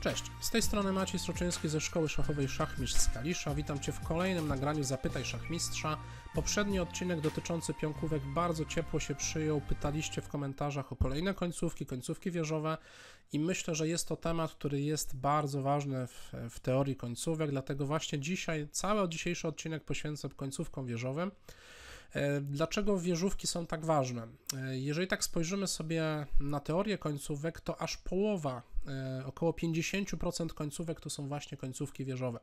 Cześć, z tej strony Maciej Sroczyński ze Szkoły Szachowej Szachmistrz z Kalisza. Witam Cię w kolejnym nagraniu Zapytaj Szachmistrza. Poprzedni odcinek dotyczący pionkówek bardzo ciepło się przyjął. Pytaliście w komentarzach o kolejne końcówki, końcówki wieżowe i myślę, że jest to temat, który jest bardzo ważny w, w teorii końcówek, dlatego właśnie dzisiaj, cały dzisiejszy odcinek poświęcę końcówkom wieżowym. E, dlaczego wieżówki są tak ważne? E, jeżeli tak spojrzymy sobie na teorię końcówek, to aż połowa E, około 50% końcówek to są właśnie końcówki wieżowe.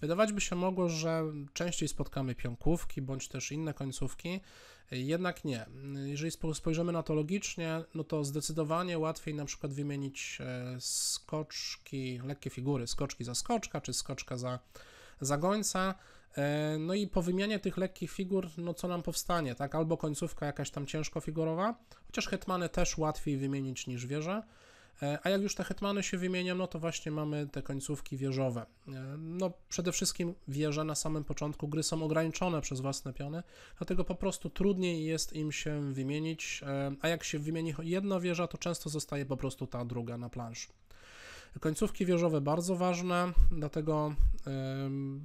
Wydawać by się mogło, że częściej spotkamy pionkówki bądź też inne końcówki, jednak nie. Jeżeli spojrzymy na to logicznie, no to zdecydowanie łatwiej na przykład wymienić e, skoczki, lekkie figury, skoczki za skoczka czy skoczka za, za gońca, e, no i po wymianie tych lekkich figur, no co nam powstanie, tak? Albo końcówka jakaś tam ciężko figurowa, chociaż hetmany też łatwiej wymienić niż wieże, E, a jak już te hetmany się wymieniam, no to właśnie mamy te końcówki wieżowe. E, no przede wszystkim wieże na samym początku gry są ograniczone przez własne piony, dlatego po prostu trudniej jest im się wymienić, e, a jak się wymieni jedna wieża, to często zostaje po prostu ta druga na planszy. Końcówki wieżowe bardzo ważne, dlatego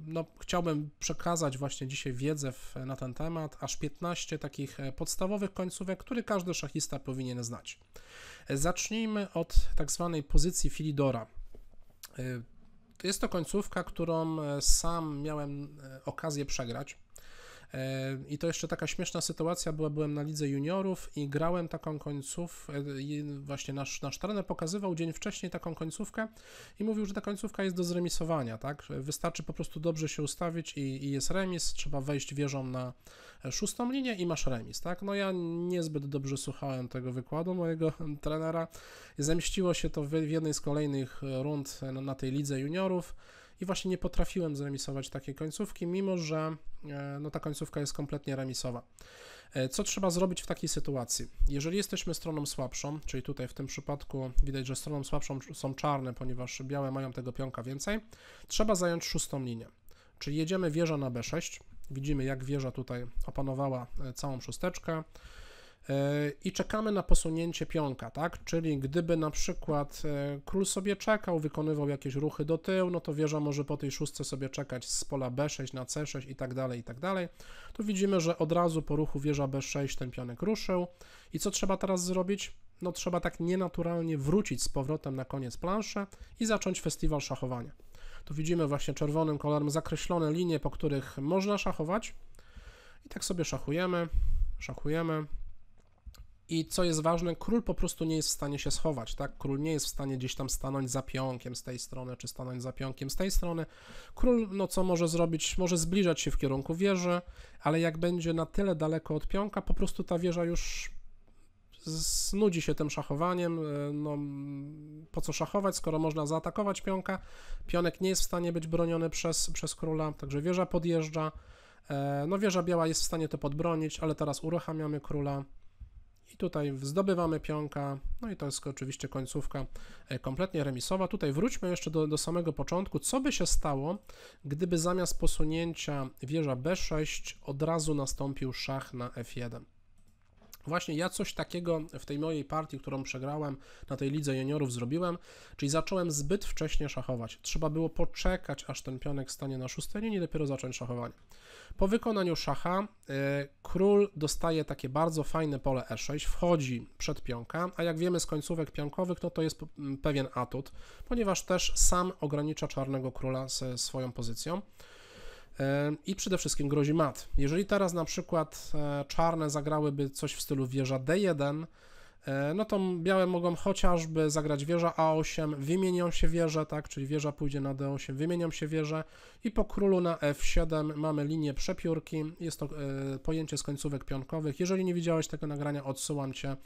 no, chciałbym przekazać właśnie dzisiaj wiedzę w, na ten temat, aż 15 takich e, podstawowych końcówek, które każdy szachista powinien znać. E, zacznijmy od tak zwanej pozycji Filidora. E, jest to końcówka, którą sam miałem okazję przegrać. I to jeszcze taka śmieszna sytuacja była, byłem na lidze juniorów i grałem taką końcówkę, właśnie nasz, nasz trener pokazywał dzień wcześniej taką końcówkę i mówił, że ta końcówka jest do zremisowania, tak? Wystarczy po prostu dobrze się ustawić i, i jest remis, trzeba wejść wieżą na szóstą linię i masz remis, tak? No ja niezbyt dobrze słuchałem tego wykładu mojego trenera. Zemściło się to w, w jednej z kolejnych rund na tej lidze juniorów i właśnie nie potrafiłem zremisować takiej końcówki, mimo że e, no, ta końcówka jest kompletnie remisowa. E, co trzeba zrobić w takiej sytuacji? Jeżeli jesteśmy stroną słabszą, czyli tutaj w tym przypadku widać, że stroną słabszą są czarne, ponieważ białe mają tego pionka więcej, trzeba zająć szóstą linię. Czyli jedziemy wieża na B6, widzimy jak wieża tutaj opanowała e, całą szósteczkę, E, i czekamy na posunięcie pionka, tak? Czyli gdyby na przykład e, król sobie czekał, wykonywał jakieś ruchy do tyłu, no to wieża może po tej szóstce sobie czekać z pola B6 na C6 i tak dalej, i tak dalej. Tu widzimy, że od razu po ruchu wieża B6 ten pionek ruszył. I co trzeba teraz zrobić? No trzeba tak nienaturalnie wrócić z powrotem na koniec planszy i zacząć festiwal szachowania. Tu widzimy właśnie czerwonym kolorem zakreślone linie, po których można szachować. I tak sobie szachujemy, szachujemy, i co jest ważne, król po prostu nie jest w stanie się schować, tak? Król nie jest w stanie gdzieś tam stanąć za pionkiem z tej strony, czy stanąć za pionkiem z tej strony. Król, no co może zrobić? Może zbliżać się w kierunku wieży, ale jak będzie na tyle daleko od pionka, po prostu ta wieża już znudzi się tym szachowaniem. E, no, po co szachować, skoro można zaatakować pionka? Pionek nie jest w stanie być broniony przez, przez króla, także wieża podjeżdża. E, no, wieża biała jest w stanie to podbronić, ale teraz uruchamiamy króla i tutaj zdobywamy pionka, no i to jest oczywiście końcówka e, kompletnie remisowa. Tutaj wróćmy jeszcze do, do samego początku. Co by się stało, gdyby zamiast posunięcia wieża b6 od razu nastąpił szach na f1? Właśnie ja coś takiego w tej mojej partii, którą przegrałem na tej lidze juniorów zrobiłem, czyli zacząłem zbyt wcześnie szachować. Trzeba było poczekać, aż ten pionek stanie na szóstej linii, dopiero zacząć szachowanie. Po wykonaniu szacha e, król dostaje takie bardzo fajne pole e6, wchodzi przed pionka, a jak wiemy z końcówek pionkowych, no to jest pewien atut, ponieważ też sam ogranicza czarnego króla swoją pozycją. I przede wszystkim grozi mat. Jeżeli teraz na przykład e, czarne zagrałyby coś w stylu wieża D1, e, no to białe mogą chociażby zagrać wieża A8, wymienią się wieże, tak, czyli wieża pójdzie na D8, wymienią się wieże i po królu na F7 mamy linię przepiórki, jest to e, pojęcie z końcówek pionkowych. Jeżeli nie widziałeś tego nagrania, odsyłam Cię.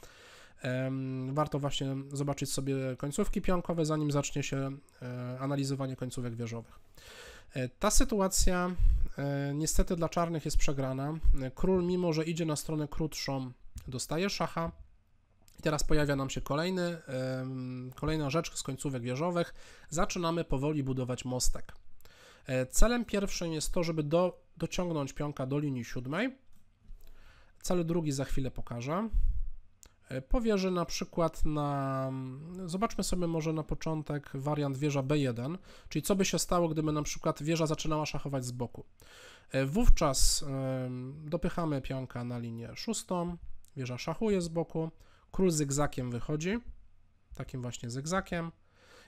warto właśnie zobaczyć sobie końcówki pionkowe, zanim zacznie się analizowanie końcówek wieżowych. E, ta sytuacja e, niestety dla czarnych jest przegrana. E, król, mimo że idzie na stronę krótszą, dostaje szacha. I teraz pojawia nam się kolejny, kolejna rzecz z końcówek wieżowych. Zaczynamy powoli budować mostek. Celem pierwszym jest to, żeby do, dociągnąć pionka do linii siódmej. Cel drugi za chwilę pokażę. E, powie, że na przykład na. Mm, zobaczmy sobie może na początek wariant wieża B1, czyli co by się stało, gdyby na przykład wieża zaczynała szachować z boku. E, wówczas dopychamy pionka na linię szóstą, wieża szachuje z boku, król zygzakiem wychodzi, takim właśnie zygzakiem.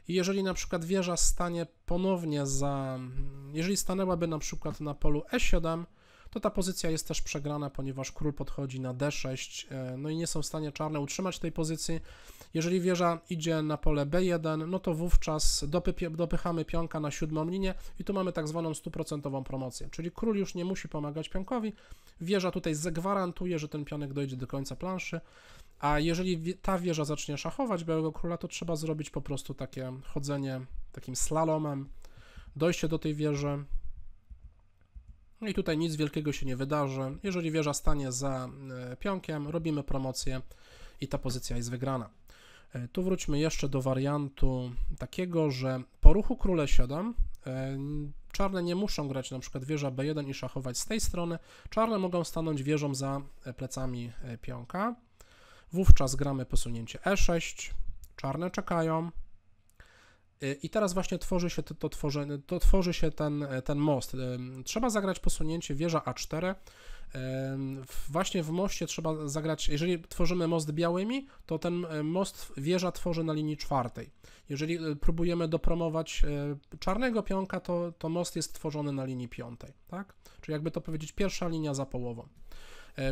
I jeżeli na przykład wieża stanie ponownie za. Mm, jeżeli stanęłaby na przykład na polu E7, to ta pozycja jest też przegrana, ponieważ król podchodzi na d6, e, no i nie są w stanie czarne utrzymać tej pozycji. Jeżeli wieża idzie na pole b1, no to wówczas dopychamy pionka na siódmą linię i tu mamy tak zwaną stuprocentową promocję, czyli król już nie musi pomagać pionkowi, wieża tutaj zagwarantuje, że ten pionek dojdzie do końca planszy, a jeżeli ta wieża zacznie szachować białego króla, to trzeba zrobić po prostu takie chodzenie takim slalomem, dojście do tej wieży, no I tutaj nic wielkiego się nie wydarzy. Jeżeli wieża stanie za e, pionkiem, robimy promocję i ta pozycja jest wygrana. E, tu wróćmy jeszcze do wariantu takiego, że po ruchu króle 7 e, czarne nie muszą grać na przykład wieża b1 i szachować z tej strony. Czarne mogą stanąć wieżą za plecami pionka. Wówczas gramy posunięcie e6, czarne czekają, Y, I teraz właśnie tworzy się to, to, tworzy, to tworzy się ten, e, ten most. Y, trzeba zagrać posunięcie wieża A4. Y, właśnie w moście trzeba zagrać, jeżeli tworzymy most białymi, to ten e, most wieża tworzy na linii czwartej. Jeżeli e, próbujemy dopromować czarnego pionka, to, to most jest tworzony na linii piątej, tak? Czyli jakby to powiedzieć, pierwsza linia za połową.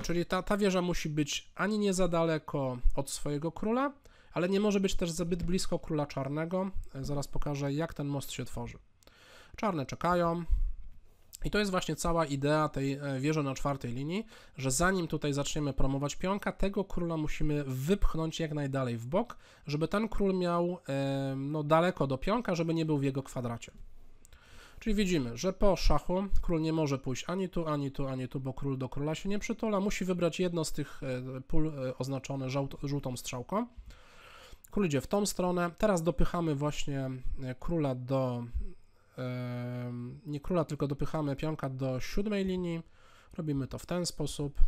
Czyli ta, ta wieża musi być ani nie za daleko od swojego króla, ale nie może być też zbyt blisko króla czarnego. E, zaraz pokażę, jak ten most się tworzy. Czarne czekają, i to jest właśnie cała idea tej e, wieży na czwartej linii, że zanim tutaj zaczniemy promować pionka, tego króla musimy wypchnąć jak najdalej w bok, żeby ten król miał e, no, daleko do pionka, żeby nie był w jego kwadracie. Czyli widzimy, że po szachu król nie może pójść ani tu, ani tu, ani tu, bo król do króla się nie przytula, musi wybrać jedno z tych pól oznaczone żółtą strzałką. Król idzie w tą stronę. Teraz dopychamy właśnie e, króla do. E, nie króla, tylko dopychamy pionka do siódmej linii. Robimy to w ten sposób.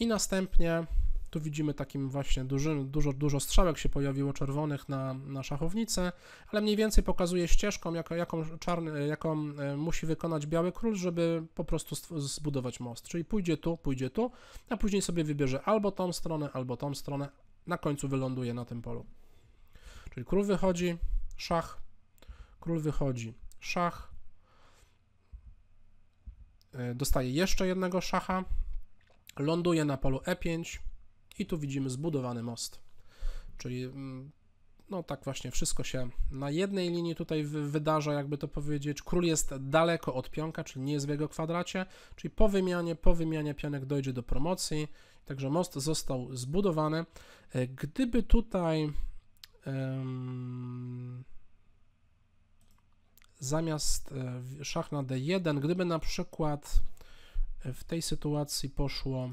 I następnie tu widzimy takim właśnie dużym, dużo, dużo strzałek się pojawiło czerwonych na, na szachownicy, ale mniej więcej pokazuje ścieżką, jaką, czarny, jaką e, musi wykonać biały król, żeby po prostu zbudować most. Czyli pójdzie tu, pójdzie tu, a później sobie wybierze albo tą stronę, albo tą stronę, na końcu wyląduje na tym polu. Czyli król wychodzi, szach, król wychodzi, szach, e, dostaje jeszcze jednego szacha, ląduje na polu E5 i tu widzimy zbudowany most. Czyli mm, no tak właśnie wszystko się na jednej linii tutaj wydarza, jakby to powiedzieć. Król jest daleko od pionka, czyli nie jest w jego kwadracie, czyli po wymianie, po wymianie pionek dojdzie do promocji, także most został zbudowany. E, gdyby tutaj um, zamiast e, szach na d1, gdyby na przykład w tej sytuacji poszło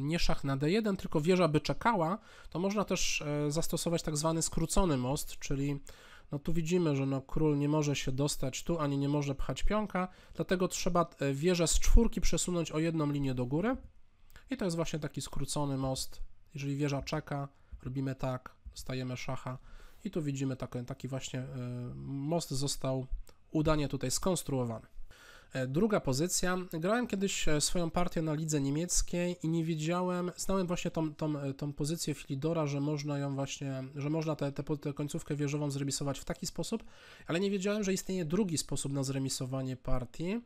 nie szach na D1, tylko wieża by czekała, to można też e, zastosować tak zwany skrócony most, czyli no tu widzimy, że no król nie może się dostać tu, ani nie może pchać pionka, dlatego trzeba e, wieżę z czwórki przesunąć o jedną linię do góry i to jest właśnie taki skrócony most. Jeżeli wieża czeka, robimy tak, dostajemy szacha i tu widzimy taki, taki właśnie e, most został udanie tutaj skonstruowany. E, druga pozycja. Grałem kiedyś e, swoją partię na lidze niemieckiej i nie wiedziałem, znałem właśnie tą, tą, e, tą pozycję Filidora, że można ją właśnie, że można tę te, te, te, końcówkę wieżową zremisować w taki sposób, ale nie wiedziałem, że istnieje drugi sposób na zremisowanie partii.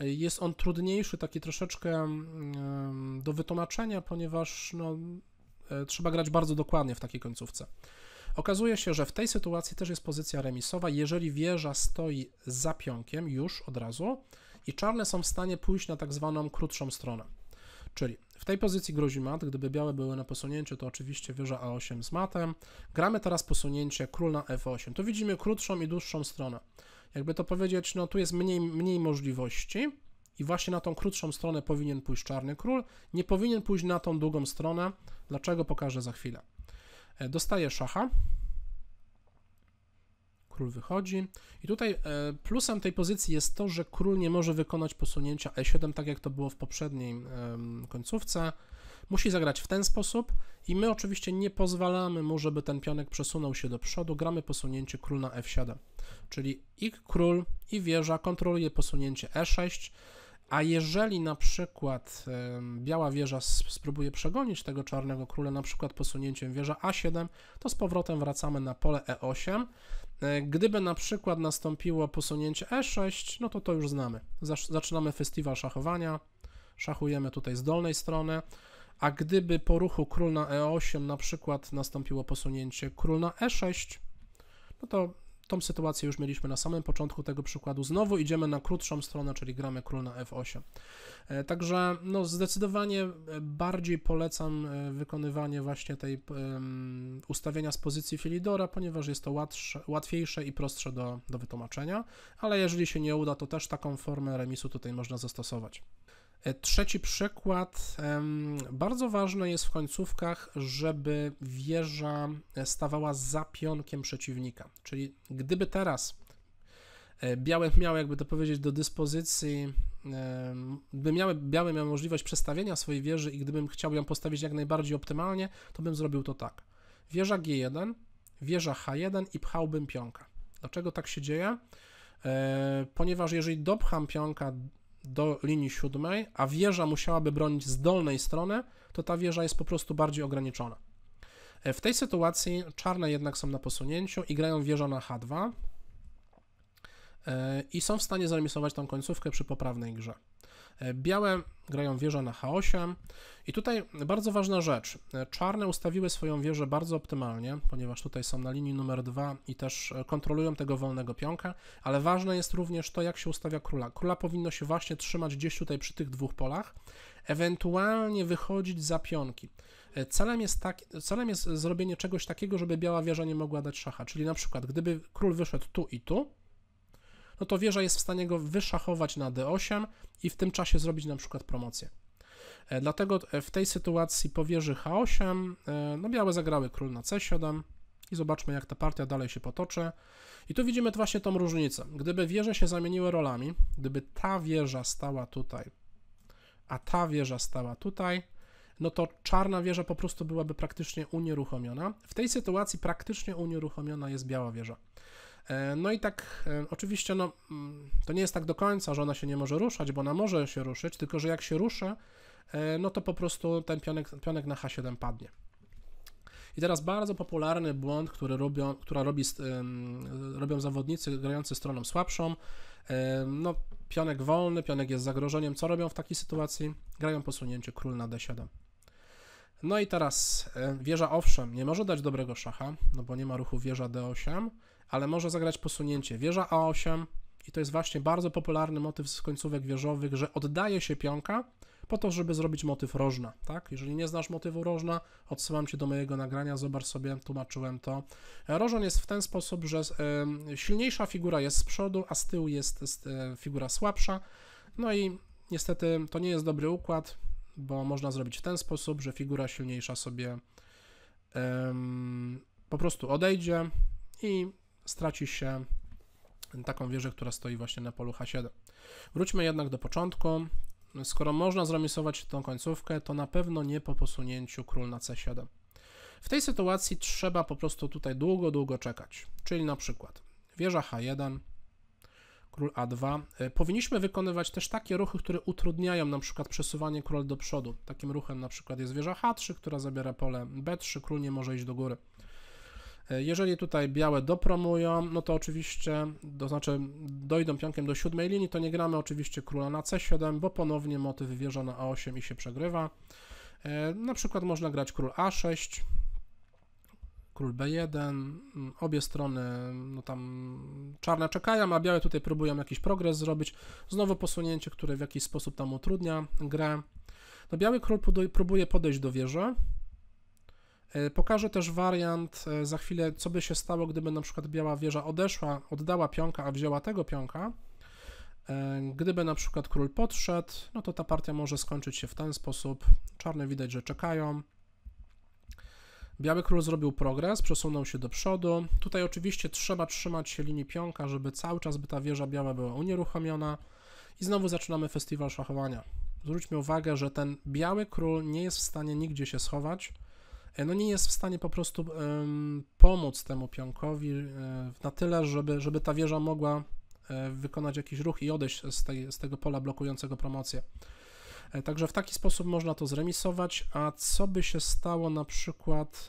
Jest on trudniejszy, taki troszeczkę mm, do wytłumaczenia, ponieważ no, trzeba grać bardzo dokładnie w takiej końcówce. Okazuje się, że w tej sytuacji też jest pozycja remisowa. Jeżeli wieża stoi za pionkiem już od razu i czarne są w stanie pójść na tak zwaną krótszą stronę. Czyli w tej pozycji grozi mat, gdyby białe były na posunięciu, to oczywiście wieża A8 z matem. Gramy teraz posunięcie król na F8. Tu widzimy krótszą i dłuższą stronę. Jakby to powiedzieć, no tu jest mniej, mniej możliwości i właśnie na tą krótszą stronę powinien pójść czarny król, nie powinien pójść na tą długą stronę, dlaczego pokażę za chwilę. E, Dostaje szacha. Król wychodzi. I tutaj e, plusem tej pozycji jest to, że król nie może wykonać posunięcia e7, tak jak to było w poprzedniej końcówce. Musi zagrać w ten sposób i my oczywiście nie pozwalamy mu, żeby ten pionek przesunął się do przodu. Gramy posunięcie król na f7. Czyli i król, i wieża kontroluje posunięcie e6, a jeżeli na przykład Biała Wieża spróbuje przegonić tego Czarnego Króla, na przykład posunięciem wieża A7, to z powrotem wracamy na pole E8. E, gdyby na przykład nastąpiło posunięcie E6, no to to już znamy. Zaczynamy festiwal szachowania, szachujemy tutaj z dolnej strony, a gdyby po ruchu król na E8 na przykład nastąpiło posunięcie król na E6, no to Tą sytuację już mieliśmy na samym początku tego przykładu. Znowu idziemy na krótszą stronę, czyli gramy król na f8. E, także no, zdecydowanie e, bardziej polecam e, wykonywanie właśnie tej um, ustawienia z pozycji Filidora, ponieważ jest to łatwsze, łatwiejsze i prostsze do, do wytłumaczenia, ale jeżeli się nie uda, to też taką formę remisu tutaj można zastosować. E, trzeci przykład. Bardzo ważne jest w końcówkach, żeby wieża e, stawała za pionkiem przeciwnika. Czyli gdyby teraz e, białe miały, jakby to powiedzieć, do dyspozycji, gdyby miały, białe miały możliwość przestawienia swojej wieży i gdybym chciał ją postawić jak najbardziej optymalnie, to bym zrobił to tak. Wieża G1, wieża H1 i pchałbym pionka. Dlaczego tak się dzieje? ponieważ jeżeli dopcham pionka do linii siódmej, a wieża musiałaby bronić z dolnej strony, to ta wieża jest po prostu bardziej ograniczona. E, w tej sytuacji czarne jednak są na posunięciu i grają wieżę na H2 e, i są w stanie zremisować tą końcówkę przy poprawnej grze. E, białe grają wieża na H8 i tutaj bardzo ważna rzecz. E, czarne ustawiły swoją wieżę bardzo optymalnie, ponieważ tutaj są na linii numer 2 i też e, kontrolują tego wolnego pionka, ale ważne jest również to, jak się ustawia króla. Króla powinno się właśnie trzymać gdzieś tutaj przy tych dwóch polach, ewentualnie wychodzić za pionki. Celem jest, tak, celem jest zrobienie czegoś takiego, żeby biała wieża nie mogła dać szacha, czyli na przykład gdyby król wyszedł tu i tu, no to wieża jest w stanie go wyszachować na D8 i w tym czasie zrobić na przykład promocję. E, dlatego e, w tej sytuacji po wieży H8, e, no białe zagrały król na C7 i zobaczmy jak ta partia dalej się potoczy. I tu widzimy właśnie tą różnicę. Gdyby wieże się zamieniły rolami, gdyby ta wieża stała tutaj, a ta wieża stała tutaj, no to czarna wieża po prostu byłaby praktycznie unieruchomiona. W tej sytuacji praktycznie unieruchomiona jest biała wieża. E, no i tak, e, oczywiście, no, mm, to nie jest tak do końca, że ona się nie może ruszać, bo ona może się ruszyć, tylko że jak się rusza, e, no to po prostu ten pionek, pionek na H7 padnie. I teraz bardzo popularny błąd, który robią, która robi, robią zawodnicy grający stroną słabszą. No, pionek wolny, pionek jest zagrożeniem. Co robią w takiej sytuacji? Grają posunięcie król na D7. No i teraz wieża owszem, nie może dać dobrego szacha, no bo nie ma ruchu wieża D8, ale może zagrać posunięcie wieża A8 i to jest właśnie bardzo popularny motyw z końcówek wieżowych, że oddaje się pionka po to, żeby zrobić motyw rożna, tak? Jeżeli nie znasz motywu rożna, odsyłam cię do mojego nagrania, zobacz sobie, tłumaczyłem to. E, rożon jest w ten sposób, że e, silniejsza figura jest z przodu, a z tyłu jest e, figura słabsza, no i niestety to nie jest dobry układ, bo można zrobić w ten sposób, że figura silniejsza sobie po prostu odejdzie i straci się taką wieżę, która stoi właśnie na polu H7. Wróćmy jednak do początku. Skoro można zremisować tą końcówkę, to na pewno nie po posunięciu król na C7. W tej sytuacji trzeba po prostu tutaj długo, długo czekać. Czyli na przykład wieża H1, król A2. E, powinniśmy wykonywać też takie ruchy, które utrudniają na przykład przesuwanie króla do przodu. Takim ruchem na przykład jest wieża H3, która zabiera pole B3, król nie może iść do góry. E, jeżeli tutaj białe dopromują, no to oczywiście, to znaczy dojdą pionkiem do siódmej linii, to nie gramy oczywiście króla na c7, bo ponownie motyw wieża na a8 i się przegrywa. E, na przykład można grać król a6, król b1, obie strony, no tam czarne czekają, a białe tutaj próbują jakiś progres zrobić, znowu posunięcie, które w jakiś sposób tam utrudnia grę. No biały król próbuje podejść do wieży, E, pokażę też wariant e, za chwilę, co by się stało, gdyby na przykład biała wieża odeszła, oddała pionka, a wzięła tego pionka. E, gdyby na przykład król podszedł, no to ta partia może skończyć się w ten sposób. Czarne widać, że czekają. Biały król zrobił progres, przesunął się do przodu. Tutaj oczywiście trzeba trzymać się linii pionka, żeby cały czas by ta wieża biała była unieruchomiona. I znowu zaczynamy festiwal szachowania. Zwróćmy uwagę, że ten biały król nie jest w stanie nigdzie się schować. E, no nie jest w stanie po prostu pomóc temu pionkowi e, na tyle, żeby, żeby ta wieża mogła e, wykonać jakiś ruch i odejść z, tej, z tego pola blokującego promocję. Także w taki sposób można to zremisować, a co by się stało na przykład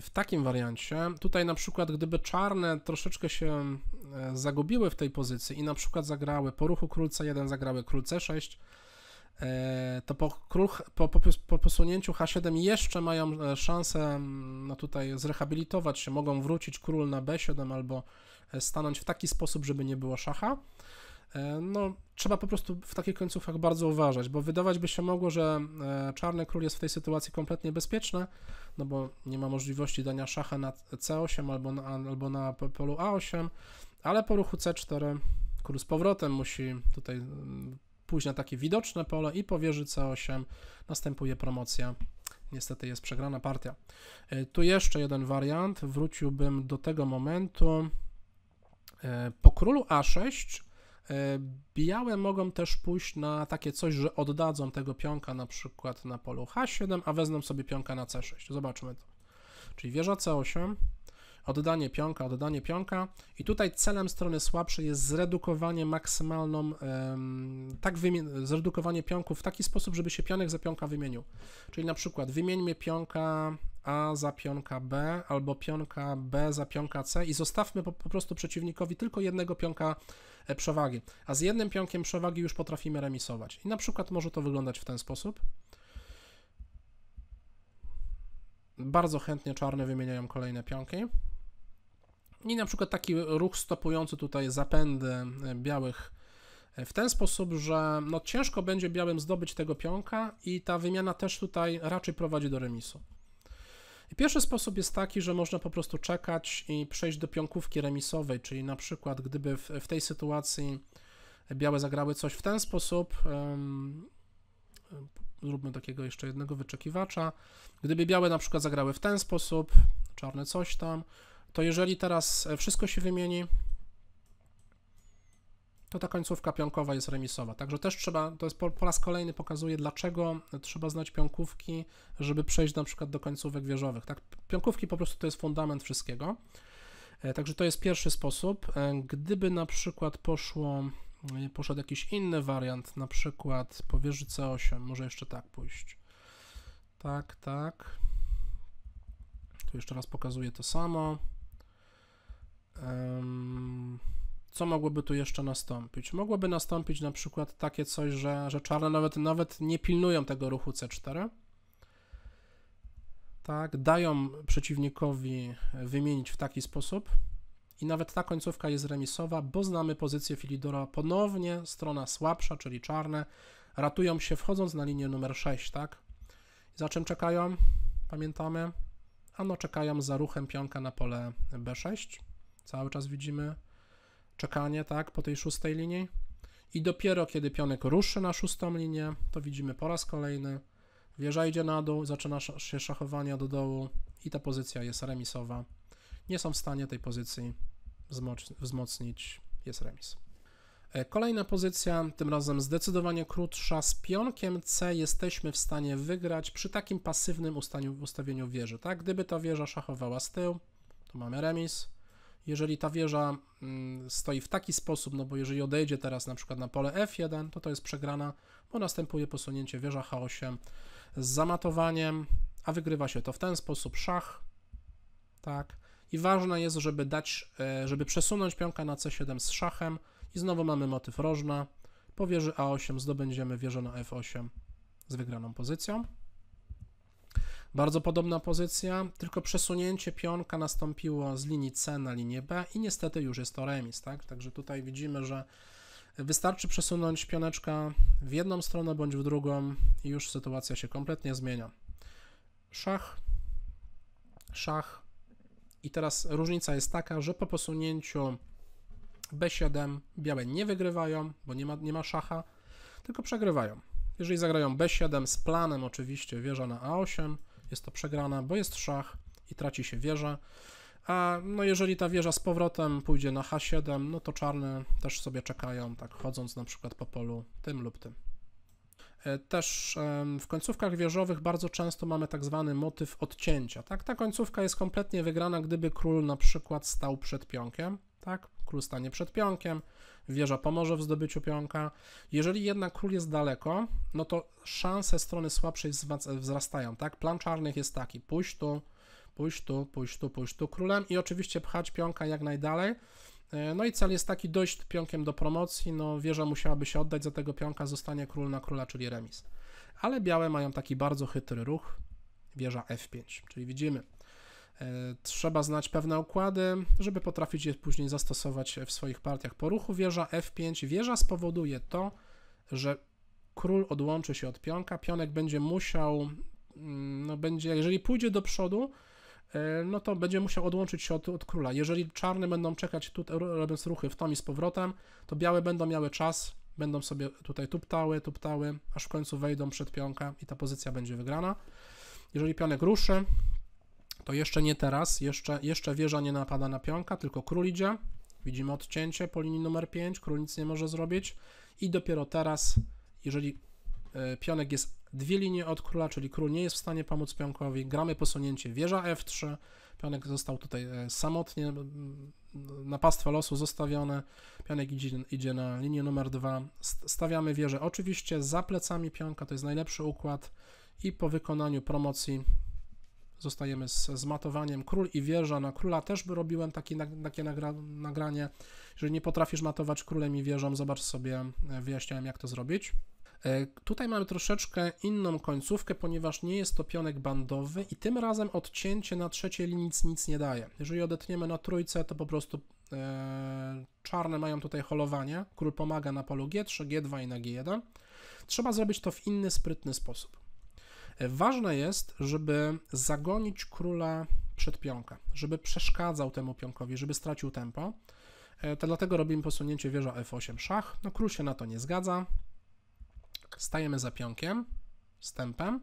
w takim wariancie, tutaj na przykład gdyby czarne troszeczkę się zagubiły w tej pozycji i na przykład zagrały po ruchu c 1 zagrały król c6, E, to po, król, po, po, po, posunięciu H7 jeszcze mają e, szansę mm, no tutaj zrehabilitować się, mogą wrócić król na B7 albo e, stanąć w taki sposób, żeby nie było szacha. No, trzeba po prostu w takich końcówkach bardzo uważać, bo wydawać by się mogło, że czarny król jest w tej sytuacji kompletnie bezpieczny, no bo nie ma możliwości dania szacha na C8 albo na, albo na polu A8, ale po ruchu C4 król z powrotem musi tutaj mm, na takie widoczne pole i po wieży C8 następuje promocja. Niestety jest przegrana partia. E, tu jeszcze jeden wariant. Wróciłbym do tego momentu. E, po królu A6 e, białe mogą też pójść na takie coś, że oddadzą tego pionka na przykład na polu H7, a wezmą sobie pionka na C6. Zobaczmy to. Czyli wieża C8, oddanie pionka, oddanie pionka i tutaj celem strony słabszej jest zredukowanie maksymalną, tak wymien- zredukowanie pionków w taki sposób, żeby się pionek za pionka wymienił. Czyli na przykład wymieńmy pionka a za pionka B albo pionka B za pionka C i zostawmy po, po, prostu przeciwnikowi tylko jednego pionka e, przewagi. A z jednym pionkiem przewagi już potrafimy remisować. I na przykład może to wyglądać w ten sposób. Bardzo chętnie czarne wymieniają kolejne pionki. I na przykład taki ruch stopujący tutaj zapędy e, białych e, w ten sposób, że no ciężko będzie białym zdobyć tego pionka i ta wymiana też tutaj raczej prowadzi do remisu. I pierwszy sposób jest taki, że można po prostu czekać i przejść do pionkówki remisowej, czyli na przykład gdyby w, w tej sytuacji białe zagrały coś w ten sposób, um, zróbmy takiego jeszcze jednego wyczekiwacza, gdyby białe na przykład zagrały w ten sposób, czarne coś tam, to jeżeli teraz e, wszystko się wymieni, to ta końcówka pionkowa jest remisowa. Także też trzeba, to jest po, po raz kolejny pokazuje, dlaczego trzeba znać pionkówki, żeby przejść na przykład do końcówek wieżowych. Tak? Pionkówki po prostu to jest fundament wszystkiego. E, także to jest pierwszy sposób. E, gdyby na przykład poszło, poszedł jakiś inny wariant, na przykład po wieży C8, może jeszcze tak pójść. Tak, tak. Tu jeszcze raz pokazuję to samo co mogłoby tu jeszcze nastąpić? Mogłoby nastąpić na przykład takie coś, że, że czarne nawet, nawet nie pilnują tego ruchu C4, tak, dają przeciwnikowi wymienić w taki sposób i nawet ta końcówka jest remisowa, bo znamy pozycję Filidora ponownie, strona słabsza, czyli czarne, ratują się wchodząc na linię numer 6, tak? Za czym czekają? Pamiętamy? Ano czekają za ruchem pionka na pole B6 cały czas widzimy czekanie, tak, po tej szóstej linii. I dopiero kiedy pionek ruszy na szóstą linię, to widzimy po raz kolejny, wieża idzie na dół, zaczyna się szachowania do dołu i ta pozycja jest remisowa. Nie są w stanie tej pozycji wzmocnić, jest remis. E, kolejna pozycja, tym razem zdecydowanie krótsza. Z pionkiem C jesteśmy w stanie wygrać przy takim pasywnym ustawieniu wieży. Tak? Gdyby ta wieża szachowała z tyłu, to mamy remis jeżeli ta wieża mm, stoi w taki sposób, no bo jeżeli odejdzie teraz na przykład na pole F1, to to jest przegrana, bo następuje posunięcie wieża H8 z zamatowaniem, a wygrywa się to w ten sposób szach, tak, i ważne jest, żeby dać, e, żeby przesunąć pionka na C7 z szachem i znowu mamy motyw rożna, po wieży A8 zdobędziemy wieżę na F8 z wygraną pozycją. Bardzo podobna pozycja, tylko przesunięcie pionka nastąpiło z linii C na linię B i niestety już jest to remis, tak? Także tutaj widzimy, że wystarczy przesunąć pioneczka w jedną stronę bądź w drugą i już sytuacja się kompletnie zmienia. Szach, szach i teraz różnica jest taka, że po posunięciu B7 białe nie wygrywają, bo nie ma, nie ma szacha, tylko przegrywają. Jeżeli zagrają B7 z planem oczywiście wieża na A8, jest to przegrane, bo jest szach i traci się wieża. A no jeżeli ta wieża z powrotem pójdzie na H7, no to czarne też sobie czekają, tak chodząc na przykład po polu tym lub tym. E, też w końcówkach wieżowych bardzo często mamy tak zwany motyw odcięcia. Tak? Ta końcówka jest kompletnie wygrana, gdyby król na przykład stał przed pionkiem. Tak? Król stanie przed pionkiem, wieża pomoże w zdobyciu pionka. Jeżeli jednak król jest daleko, no to szanse strony słabszej wzrastają, tak? Plan czarnych jest taki, pójść tu, pójść tu, pójść tu, pójść tu królem i oczywiście pchać pionka jak najdalej. E, no i cel jest taki, dojść pionkiem do promocji, no wieża musiałaby się oddać za tego pionka, zostanie król na króla, czyli remis. Ale białe mają taki bardzo chytry ruch, wieża F5, czyli widzimy, E, trzeba znać pewne układy, żeby potrafić je później zastosować w swoich partiach. Po ruchu wieża f5 wieża spowoduje to, że król odłączy się od pionka, pionek będzie musiał, mm, no będzie, jeżeli pójdzie do przodu, e, no to będzie musiał odłączyć się od, od króla. Jeżeli czarne będą czekać, tutaj, robiąc ruchy w tom i z powrotem, to białe będą miały czas, będą sobie tutaj tuptały, tuptały, aż w końcu wejdą przed pionka i ta pozycja będzie wygrana. Jeżeli pionek ruszy, to jeszcze nie teraz, jeszcze, jeszcze wieża nie napada na pionka, tylko król idzie. Widzimy odcięcie po linii numer 5, król nic nie może zrobić. I dopiero teraz, jeżeli e, pionek jest dwie linie od króla, czyli król nie jest w stanie pomóc pionkowi, gramy posunięcie wieża f3, pionek został tutaj e, samotnie na pastwę losu zostawiony, pionek idzie, idzie na linię numer 2, stawiamy wieżę oczywiście za plecami pionka, to jest najlepszy układ i po wykonaniu promocji Zostajemy z, z matowaniem król i wieża. Na króla też by robiłem taki, takie nagra, nagranie. Jeżeli nie potrafisz matować królem i wieżą, zobacz sobie, e, wyjaśniałem jak to zrobić. E, tutaj mamy troszeczkę inną końcówkę, ponieważ nie jest to pionek bandowy i tym razem odcięcie na trzeciej linii nic, nic nie daje. Jeżeli odetniemy na trójce, to po prostu e, czarne mają tutaj holowanie. Król pomaga na polu G3, G2 i na G1. Trzeba zrobić to w inny, sprytny sposób. Ważne jest, żeby zagonić króla przed pionka, żeby przeszkadzał temu pionkowi, żeby stracił tempo. E, to dlatego robimy posunięcie wieża f8 szach. No król się na to nie zgadza. Stajemy za pionkiem, stępem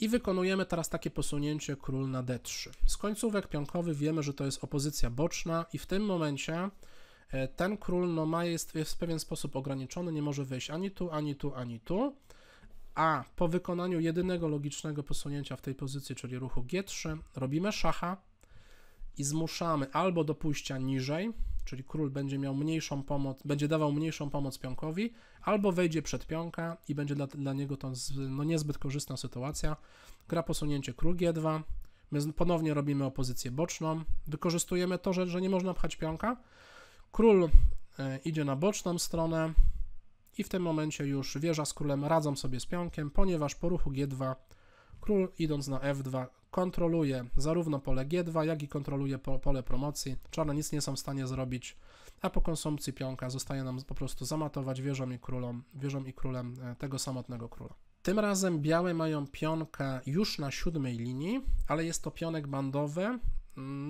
i wykonujemy teraz takie posunięcie król na d3. Z końcówek pionkowy wiemy, że to jest opozycja boczna i w tym momencie e, ten król no ma jest, jest w pewien sposób ograniczony, nie może wyjść ani tu, ani tu, ani tu a po wykonaniu jedynego logicznego posunięcia w tej pozycji, czyli ruchu G3, robimy szacha i zmuszamy albo do pójścia niżej, czyli król będzie miał mniejszą pomoc, będzie dawał mniejszą pomoc pionkowi, albo wejdzie przed pionka i będzie dla, dla niego to z, no, niezbyt korzystna sytuacja. Gra posunięcie król G2, my ponownie robimy opozycję boczną, wykorzystujemy to, że, że nie można pchać pionka, król e, idzie na boczną stronę, i w tym momencie już wieża z królem radzą sobie z pionkiem, ponieważ po ruchu G2 król idąc na F2 kontroluje zarówno pole G2, jak i kontroluje pole promocji. Czarne nic nie są w stanie zrobić, a po konsumpcji pionka zostaje nam po prostu zamatować wieżą i, królem, wieżą i królem e, tego samotnego króla. Tym razem białe mają pionka już na siódmej linii, ale jest to pionek bandowy.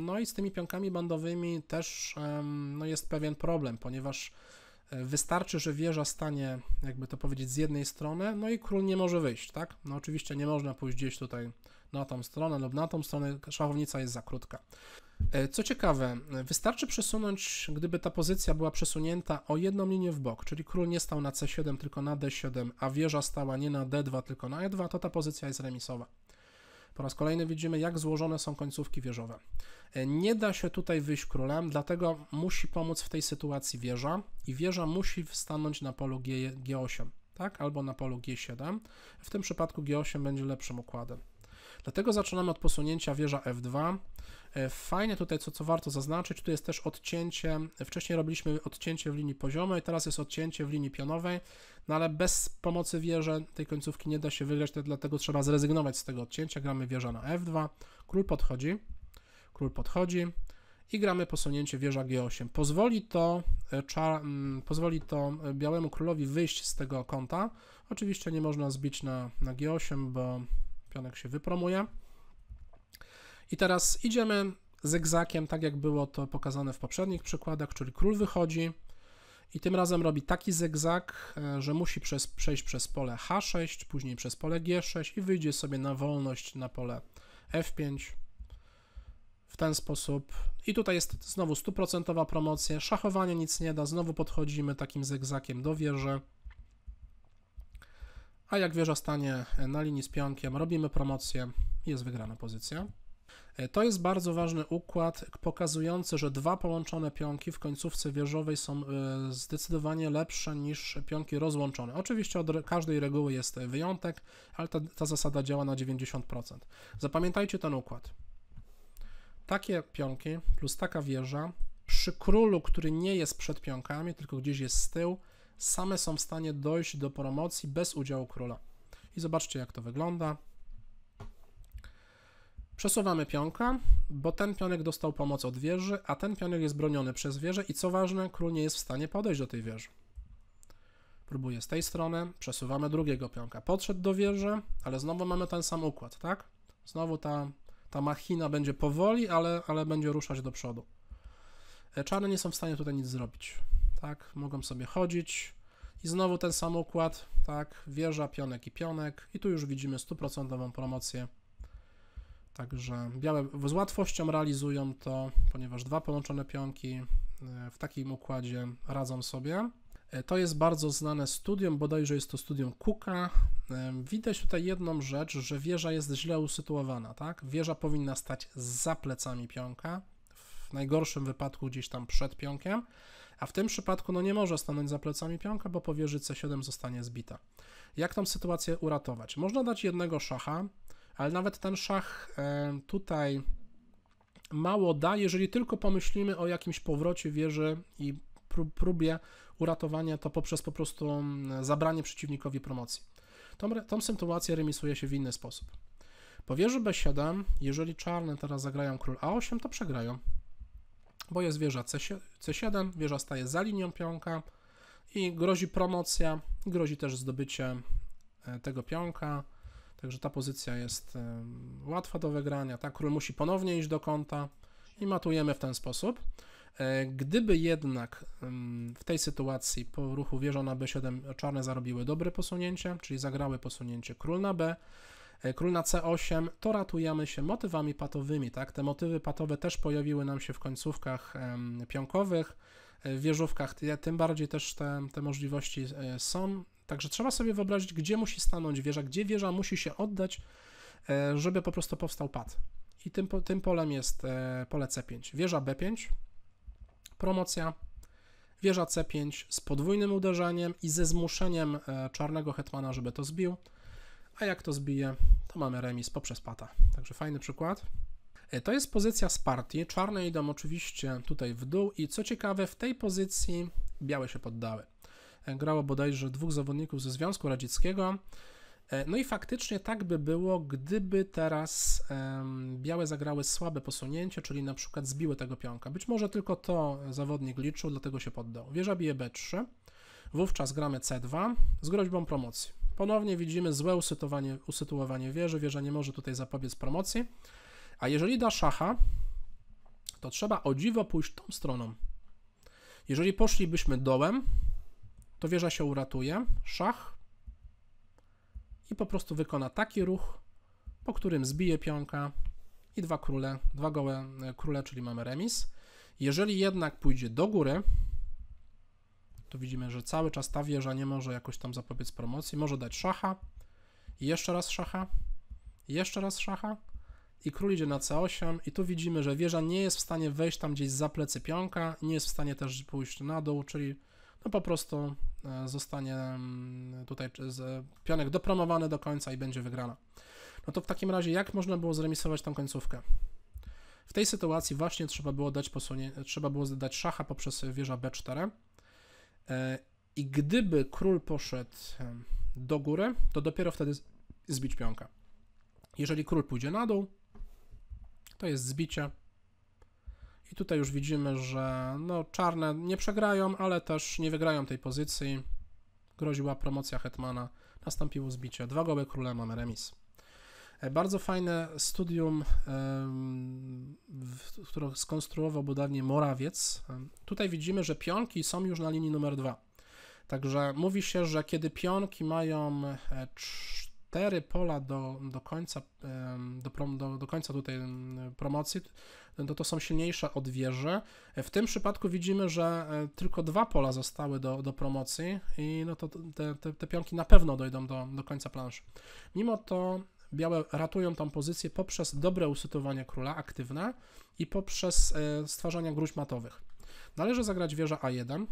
No i z tymi pionkami bandowymi też no, jest pewien problem, ponieważ Wystarczy, że wieża stanie, jakby to powiedzieć, z jednej strony, no i król nie może wyjść, tak? No oczywiście nie można pójść gdzieś tutaj na tą stronę lub na tą stronę, szachownica jest za krótka. E, co ciekawe, wystarczy przesunąć, gdyby ta pozycja była przesunięta o jedną linię w bok, czyli król nie stał na c7, tylko na d7, a wieża stała nie na d2, tylko na e2, to ta pozycja jest remisowa. Po raz kolejny widzimy, jak złożone są końcówki wieżowe. E, nie da się tutaj wyjść królem, dlatego musi pomóc w tej sytuacji wieża i wieża musi stanąć na polu G, 8 tak? Albo na polu G7. W tym przypadku G8 będzie lepszym układem. Dlatego zaczynamy od posunięcia wieża F2. E, Fajne tutaj, co, co warto zaznaczyć, tu jest też odcięcie, wcześniej robiliśmy odcięcie w linii poziomej, teraz jest odcięcie w linii pionowej, no ale bez pomocy wieży tej końcówki nie da się wygrać, tak dlatego trzeba zrezygnować z tego odcięcia, gramy wieża na F2, król podchodzi, król podchodzi, i gramy posunięcie wieża G8. Pozwoli to, e, czar, mm, pozwoli to e, białemu królowi wyjść z tego kąta. Oczywiście nie można zbić na, na G8, bo pionek się wypromuje. I teraz idziemy zygzakiem, tak jak było to pokazane w poprzednich przykładach, czyli król wychodzi i tym razem robi taki zygzak, e, że musi przez, przejść przez pole H6, później przez pole G6 i wyjdzie sobie na wolność na pole F5 w ten sposób. I tutaj jest znowu stuprocentowa promocja, szachowanie nic nie da, znowu podchodzimy takim zygzakiem do wieży. A jak wieża stanie na linii z pionkiem, robimy promocję, jest wygrana pozycja. E, to jest bardzo ważny układ pokazujący, że dwa połączone pionki w końcówce wieżowej są e, zdecydowanie lepsze niż pionki rozłączone. Oczywiście od każdej reguły jest wyjątek, ale ta, ta zasada działa na 90%. Zapamiętajcie ten układ. Takie pionki plus taka wieża przy królu, który nie jest przed pionkami, tylko gdzieś jest z tyłu, same są w stanie dojść do promocji bez udziału króla. I zobaczcie, jak to wygląda. Przesuwamy pionka, bo ten pionek dostał pomoc od wieży, a ten pionek jest broniony przez wieżę i co ważne, król nie jest w stanie podejść do tej wieży. Próbuję z tej strony, przesuwamy drugiego pionka. Podszedł do wieży, ale znowu mamy ten sam układ, tak? Znowu ta, ta machina będzie powoli, ale, ale będzie ruszać do przodu. E, czarne nie są w stanie tutaj nic zrobić tak, mogą sobie chodzić. I znowu ten sam układ, tak, wieża, pionek i pionek. I tu już widzimy stuprocentową promocję. Także białe z łatwością realizują to, ponieważ dwa połączone pionki e, w takim układzie radzą sobie. E, to jest bardzo znane studium, bodajże jest to studium kuka. E, widać tutaj jedną rzecz, że wieża jest źle usytuowana, tak? Wieża powinna stać za plecami pionka, w najgorszym wypadku gdzieś tam przed pionkiem, a w tym przypadku no nie może stanąć za plecami pionka, bo po C7 zostanie zbita. Jak tą sytuację uratować? Można dać jednego szacha, ale nawet ten szach e, tutaj mało da, jeżeli tylko pomyślimy o jakimś powrocie wieży i próbie uratowania to poprzez po prostu mm, zabranie przeciwnikowi promocji. Tą, tą sytuację remisuje się w inny sposób. Po wieży B7, jeżeli czarne teraz zagrają król A8, to przegrają bo jest wieża C7, wieża staje za linią pionka i grozi promocja, grozi też zdobycie e, tego pionka, także ta pozycja jest e, łatwa do wygrania, tak? Król musi ponownie iść do kąta i matujemy w ten sposób. E, gdyby jednak w tej sytuacji po ruchu wieża na B7 czarne zarobiły dobre posunięcie, czyli zagrały posunięcie król na B, E, Król na C8 to ratujemy się motywami patowymi, tak? Te motywy patowe też pojawiły nam się w końcówkach pionkowych, e, w wieżówkach, tym bardziej też te, te możliwości e, są. Także trzeba sobie wyobrazić, gdzie musi stanąć wieża, gdzie wieża musi się oddać, żeby po prostu powstał pad. I tym, tym polem jest pole C5. Wieża B5, promocja, wieża C5 z podwójnym uderzeniem i ze zmuszeniem czarnego hetmana, żeby to zbił a jak to zbije, to mamy remis poprzez pata. Także fajny przykład. E, to jest pozycja z partii. Czarne idą oczywiście tutaj w dół i co ciekawe, w tej pozycji białe się poddały. E, grało bodajże dwóch zawodników ze Związku Radzieckiego. E, no i faktycznie tak by było, gdyby teraz białe zagrały słabe posunięcie, czyli na przykład zbiły tego pionka. Być może tylko to zawodnik liczył, dlatego się poddał. Wieża bije B3, wówczas gramy C2 z groźbą promocji. Ponownie widzimy złe usytuowanie, usytuowanie wieży. Wieża nie może tutaj zapobiec promocji. A jeżeli da szacha, to trzeba o dziwo pójść tą stroną. Jeżeli poszlibyśmy dołem, to wieża się uratuje, szach i po prostu wykona taki ruch, po którym zbije pionka i dwa króle, dwa gołe e, króle, czyli mamy remis. Jeżeli jednak pójdzie do góry, to widzimy, że cały czas ta wieża nie może jakoś tam zapobiec promocji, może dać szacha, jeszcze raz szacha, jeszcze raz szacha, i król idzie na c8 i tu widzimy, że wieża nie jest w stanie wejść tam gdzieś za plecy pionka, nie jest w stanie też pójść na dół, czyli no po prostu e, zostanie mm, tutaj pionek dopromowany do końca i będzie wygrana. No to w takim razie jak można było zremisować tą końcówkę? W tej sytuacji właśnie trzeba było dać posunie, trzeba było dać szacha poprzez wieża b4, E, I gdyby król poszedł do góry, to dopiero wtedy zbić pionka. Jeżeli król pójdzie na dół, to jest zbicie. I tutaj już widzimy, że no, czarne nie przegrają, ale też nie wygrają tej pozycji. Groziła promocja Hetmana. Nastąpiło zbicie. Dwa goły króle, mamy remis. E, bardzo fajne studium, które skonstruował budownie Morawiec. Tutaj widzimy, że pionki są już na linii numer dwa. Także mówi się, że kiedy pionki mają e, cztery pola do, do, końca, do, do, do końca tutaj promocji, no to to są silniejsze od wieży. E, w tym przypadku widzimy, że tylko dwa pola zostały do, do promocji i no to te, te, te pionki na pewno dojdą do, do końca planszy. Mimo to białe ratują tam pozycję poprzez dobre usytowanie króla aktywne i poprzez e, stwarzanie gruźb matowych. Należy zagrać wieża A1.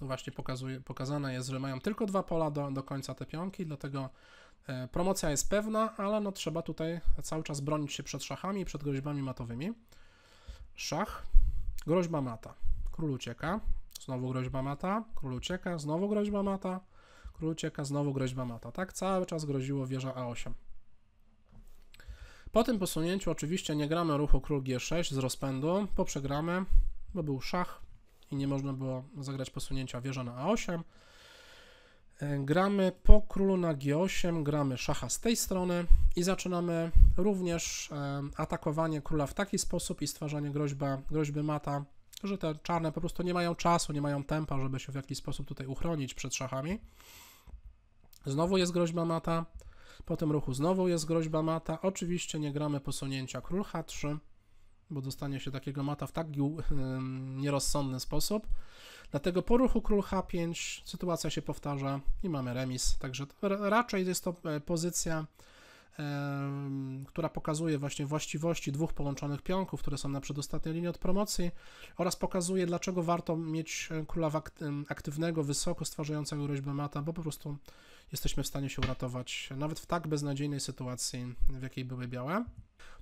właśnie pokazuje, pokazane jest, że mają tylko dwa pola do, do końca te pionki, dlatego e, promocja jest pewna, ale no trzeba tutaj cały czas bronić się przed szachami, i przed groźbami matowymi. Szach, groźba mata, król ucieka, znowu groźba mata, król ucieka, znowu groźba mata, król ucieka, znowu groźba mata. Tak cały czas groziło wieża A8. Po tym posunięciu oczywiście nie gramy ruchu król g6 z rozpędu, po przegramy, bo był szach i nie można było zagrać posunięcia wieża na a8. E, gramy po królu na g8, gramy szacha z tej strony i zaczynamy również e, atakowanie króla w taki sposób i stwarzanie groźby, groźby mata, że te czarne po prostu nie mają czasu, nie mają tempa, żeby się w jakiś sposób tutaj uchronić przed szachami. Znowu jest groźba mata, po tym ruchu znowu jest groźba mata. Oczywiście nie gramy posunięcia król h3, bo dostanie się takiego mata w tak nierozsądny sposób. Dlatego po ruchu król h5 sytuacja się powtarza i mamy remis. Także raczej jest to e, pozycja która pokazuje właśnie właściwości dwóch połączonych pionków, które są na przedostatniej linii od promocji oraz pokazuje, dlaczego warto mieć e, króla aktywnego, wysoko stwarzającego groźbę mata, bo po prostu jesteśmy w stanie się uratować nawet w tak beznadziejnej sytuacji, w jakiej były białe.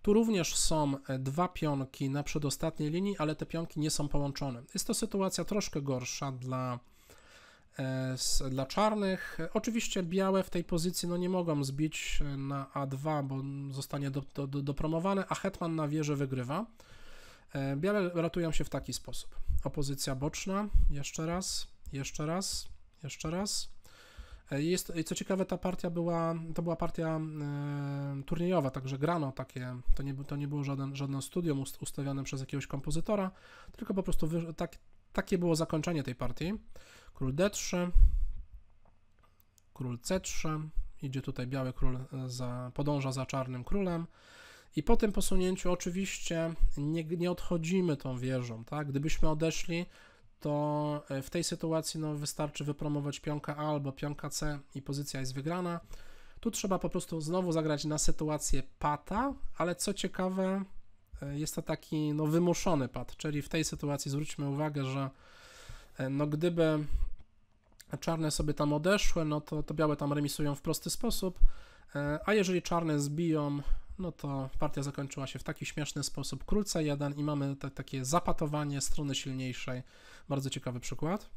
Tu również są e, dwa pionki na przedostatniej linii, ale te pionki nie są połączone. Jest to sytuacja troszkę gorsza dla E, z, dla czarnych. Oczywiście białe w tej pozycji no, nie mogą zbić e, na A2, bo zostanie do, do, do, dopromowane, a Hetman na wieżę wygrywa. E, białe ratują się w taki sposób. Opozycja boczna, jeszcze raz, jeszcze raz, jeszcze raz. Jest, co ciekawe, ta partia była, to była partia e, turniejowa, także grano takie, to nie, to nie było żaden, żadne studium ustawione przez jakiegoś kompozytora, tylko po prostu wy, tak, takie było zakończenie tej partii. Król D3, król C3, idzie tutaj biały król, e, za, podąża za czarnym królem. I po tym posunięciu oczywiście nie, nie odchodzimy tą wieżą, tak? Gdybyśmy odeszli, to e, w tej sytuacji no, wystarczy wypromować pionka A albo pionka C i pozycja jest wygrana. Tu trzeba po prostu znowu zagrać na sytuację pata, ale co ciekawe, E, jest to taki no, wymuszony pad, czyli w tej sytuacji zwróćmy uwagę, że e, no, gdyby czarne sobie tam odeszły, no to, to białe tam remisują w prosty sposób, e, a jeżeli czarne zbiją, no to partia zakończyła się w taki śmieszny sposób. Król C1 i mamy te, takie zapatowanie strony silniejszej. Bardzo ciekawy przykład.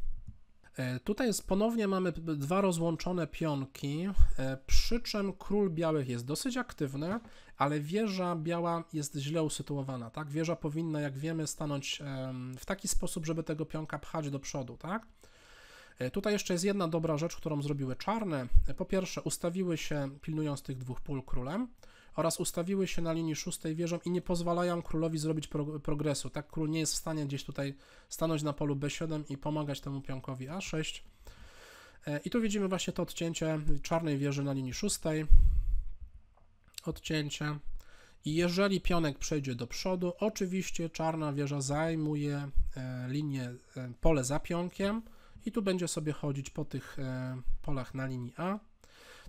E, tutaj ponownie mamy dwa rozłączone pionki, e, przy czym król białych jest dosyć aktywny, ale wieża biała jest źle usytuowana, tak? Wieża powinna, jak wiemy, stanąć w taki sposób, żeby tego pionka pchać do przodu, tak? E, tutaj jeszcze jest jedna dobra rzecz, którą zrobiły czarne. Po pierwsze, ustawiły się pilnując tych dwóch pól królem oraz ustawiły się na linii szóstej wieżą i nie pozwalają królowi zrobić pro, progresu. Tak król nie jest w stanie gdzieś tutaj stanąć na polu b7 i pomagać temu pionkowi a6. E, I tu widzimy właśnie to odcięcie czarnej wieży na linii szóstej. Odcięcie. I jeżeli pionek przejdzie do przodu, oczywiście czarna wieża zajmuje e, linię e, pole za pionkiem i tu będzie sobie chodzić po tych polach na linii A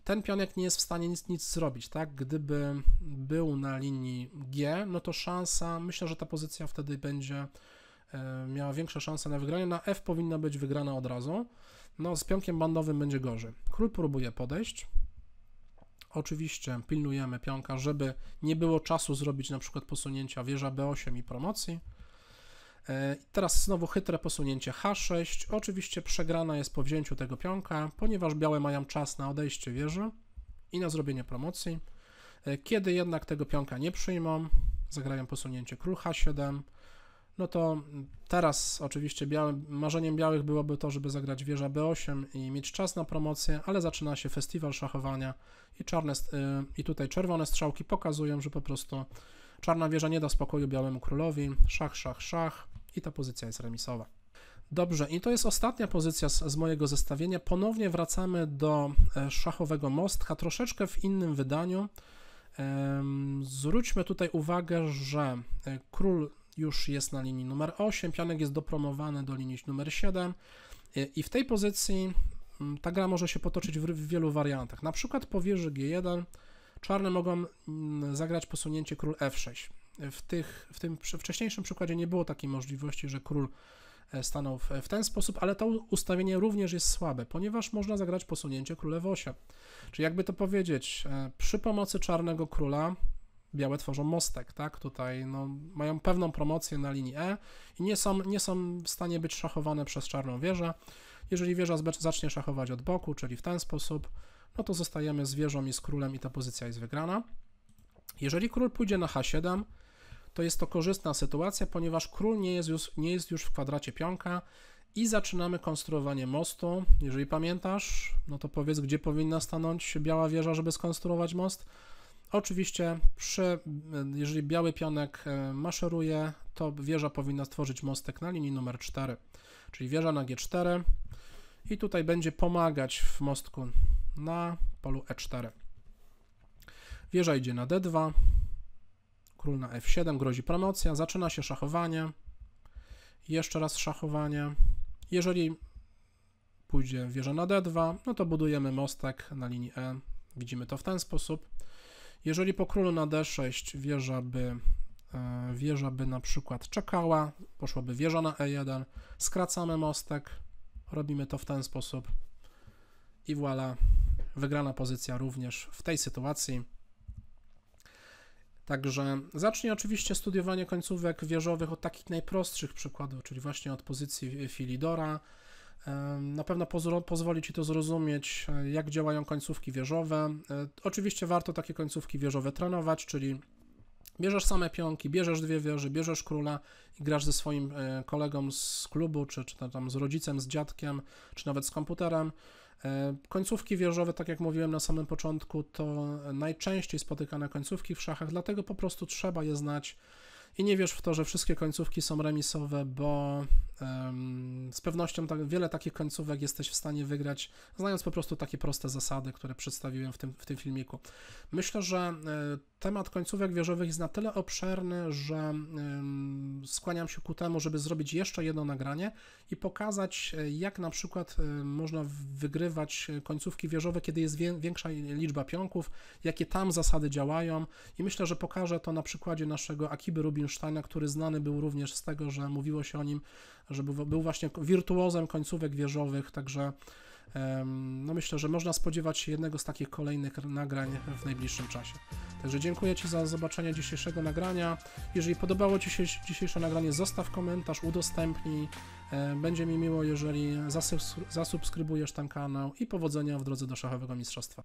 ten pionek nie jest w stanie nic, nic zrobić, tak? Gdyby był na linii G, no to szansa, myślę, że ta pozycja wtedy będzie e, miała większe szanse na wygranie. Na F powinna być wygrana od razu. No, z pionkiem bandowym będzie gorzej. Król próbuje podejść. Oczywiście pilnujemy pionka, żeby nie było czasu zrobić na przykład posunięcia wieża B8 i promocji. E, teraz znowu chytre posunięcie H6. Oczywiście przegrana jest po wzięciu tego pionka, ponieważ białe mają czas na odejście wieży i na zrobienie promocji. E, kiedy jednak tego pionka nie przyjmą, zagrają posunięcie król H7, no to teraz oczywiście białe marzeniem białych byłoby to, żeby zagrać wieża B8 i mieć czas na promocję, ale zaczyna się festiwal szachowania i, czarne, e, i tutaj czerwone strzałki pokazują, że po prostu czarna wieża nie da spokoju białemu królowi, szach, szach, szach, i ta pozycja jest remisowa. Dobrze, i to jest ostatnia pozycja z, z, mojego zestawienia. Ponownie wracamy do e, szachowego mostka, troszeczkę w innym wydaniu. Zwróćmy tutaj uwagę, że e, król już jest na linii numer 8, pianek jest dopromowany do linii numer 7 e, i w tej pozycji mm, ta gra może się potoczyć w, w wielu wariantach. Na przykład powierzy G1, czarne mogą mm, zagrać posunięcie król F6 w, tych, w tym wcześniejszym przykładzie nie było takiej możliwości, że król e, stanął w, w, ten sposób, ale to ustawienie również jest słabe, ponieważ można zagrać posunięcie królew 8. Czyli jakby to powiedzieć, e, przy pomocy czarnego króla białe tworzą mostek, tak? Tutaj no, mają pewną promocję na linii E i nie są, nie są w stanie być szachowane przez czarną wieżę. Jeżeli wieża zacznie szachować od boku, czyli w ten sposób, no to zostajemy z wieżą i z królem i ta pozycja jest wygrana. Jeżeli król pójdzie na H7, to jest to korzystna sytuacja, ponieważ król nie jest już, nie jest już w kwadracie pionka i zaczynamy konstruowanie mostu. Jeżeli pamiętasz, no to powiedz, gdzie powinna stanąć biała wieża, żeby skonstruować most. Oczywiście, przy, jeżeli biały pionek e, maszeruje, to wieża powinna stworzyć mostek na linii numer 4, czyli wieża na G4 i tutaj będzie pomagać w mostku na polu E4. Wieża idzie na D2, Król na f7, grozi promocja, zaczyna się szachowanie. Jeszcze raz szachowanie. Jeżeli pójdzie wieża na d2, no to budujemy mostek na linii e. Widzimy to w ten sposób. Jeżeli po królu na d6 wieża by, e, wieża by na przykład czekała, poszłaby wieża na e1, skracamy mostek, robimy to w ten sposób i voilà, wygrana pozycja również w tej sytuacji. Także zacznij oczywiście studiowanie końcówek wieżowych od takich najprostszych przykładów, czyli właśnie od pozycji Filidora. Na pewno pozwoli Ci to zrozumieć, e, jak działają końcówki wieżowe. E, oczywiście warto takie końcówki wieżowe trenować, czyli bierzesz same pionki, bierzesz dwie wieże, bierzesz króla i grasz ze swoim e, kolegą z klubu, czy, czy tam z rodzicem, z dziadkiem, czy nawet z komputerem. E, końcówki wieżowe, tak jak mówiłem na samym początku, to najczęściej spotykane końcówki w szachach, dlatego po prostu trzeba je znać i nie wierz w to, że wszystkie końcówki są remisowe, bo um, z pewnością tak, wiele takich końcówek jesteś w stanie wygrać, znając po prostu takie proste zasady, które przedstawiłem w tym, w tym filmiku. Myślę, że y, temat końcówek wieżowych jest na tyle obszerny, że y, skłaniam się ku temu, żeby zrobić jeszcze jedno nagranie i pokazać, e, jak na przykład y, można wygrywać końcówki wieżowe, kiedy jest wie, większa liczba pionków, jakie tam zasady działają i myślę, że pokażę to na przykładzie naszego Akiby Ruby Rubinsteina, który znany był również z tego, że mówiło się o nim, że był, był właśnie wirtuozem końcówek wieżowych, także no myślę, że można spodziewać się jednego z takich kolejnych nagrań w najbliższym czasie. Także dziękuję Ci za zobaczenie dzisiejszego nagrania. Jeżeli podobało Ci się dzisiejsze nagranie, zostaw komentarz, udostępnij. E, będzie mi miło, jeżeli zasubskrybujesz ten kanał i powodzenia w drodze do szachowego mistrzostwa.